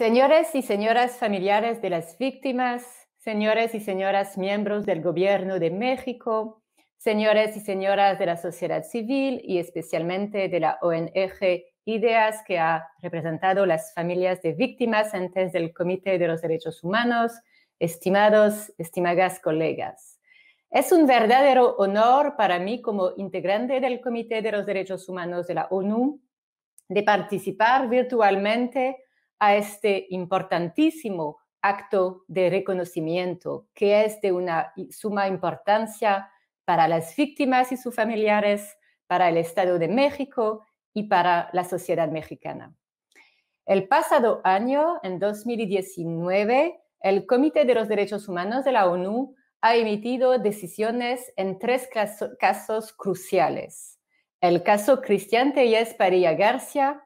Señores y señoras familiares de las víctimas, señores y señoras miembros del Gobierno de México, señores y señoras de la sociedad civil y especialmente de la ONG Ideas que ha representado las familias de víctimas antes del Comité de los Derechos Humanos, estimados, estimadas colegas. Es un verdadero honor para mí como integrante del Comité de los Derechos Humanos de la ONU de participar virtualmente a este importantísimo acto de reconocimiento que es de una suma importancia para las víctimas y sus familiares, para el Estado de México y para la sociedad mexicana. El pasado año, en 2019, el Comité de los Derechos Humanos de la ONU ha emitido decisiones en tres casos cruciales. El caso Cristian Tellez Parilla García,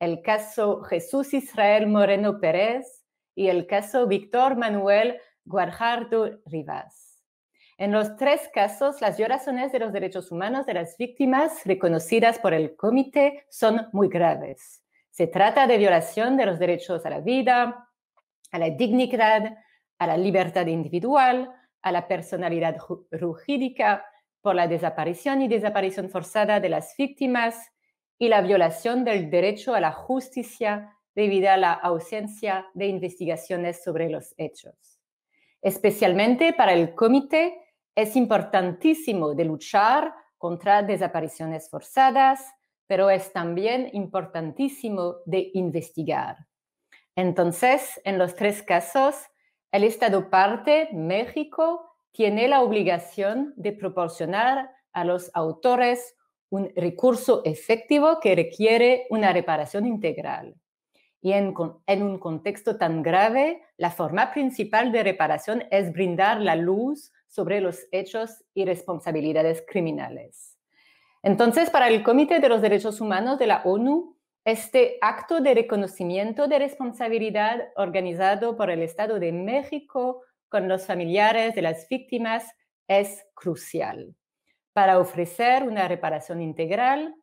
el caso Jesús Israel Moreno Pérez y el caso Víctor Manuel Guajardo Rivas. En los tres casos, las violaciones de los derechos humanos de las víctimas reconocidas por el comité son muy graves. Se trata de violación de los derechos a la vida, a la dignidad, a la libertad individual, a la personalidad jurídica, por la desaparición y desaparición forzada de las víctimas, y la violación del derecho a la justicia debido a la ausencia de investigaciones sobre los hechos. Especialmente para el comité es importantísimo de luchar contra desapariciones forzadas, pero es también importantísimo de investigar. Entonces, en los tres casos, el Estado parte, México, tiene la obligación de proporcionar a los autores un recurso efectivo que requiere una reparación integral. Y en, un contexto tan grave, la forma principal de reparación es brindar la luz sobre los hechos y responsabilidades criminales. Entonces, para el Comité de los Derechos Humanos de la ONU, este acto de reconocimiento de responsabilidad organizado por el Estado de México con los familiares de las víctimas es crucial para ofrecer una reparación integral.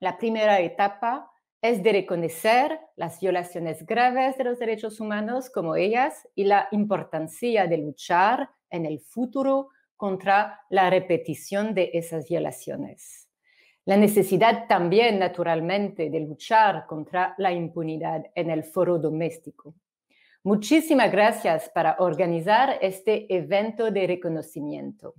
La primera etapa es de reconocer las violaciones graves de los derechos humanos como ellas y la importancia de luchar en el futuro contra la repetición de esas violaciones. La necesidad también, naturalmente, de luchar contra la impunidad en el foro doméstico. Muchísimas gracias para organizar este evento de reconocimiento.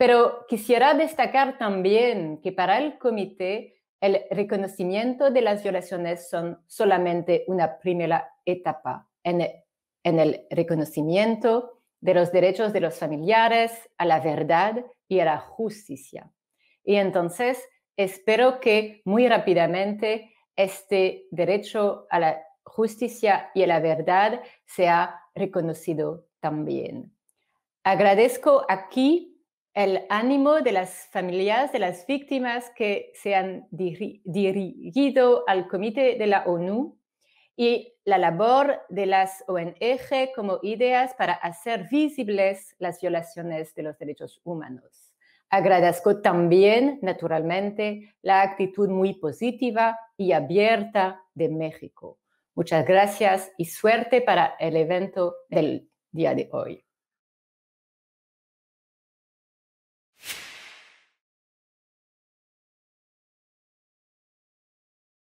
Pero quisiera destacar también que para el comité el reconocimiento de las violaciones son solamente una primera etapa en, el reconocimiento de los derechos de los familiares a la verdad y a la justicia. Y entonces espero que muy rápidamente este derecho a la justicia y a la verdad sea reconocido también. Agradezco aquí el ánimo de las familias de las víctimas que se han dirigido al Comité de la ONU y la labor de las ONG como ideas para hacer visibles las violaciones de los derechos humanos. Agradezco también, naturalmente, la actitud muy positiva y abierta de México. Muchas gracias y suerte para el evento del día de hoy.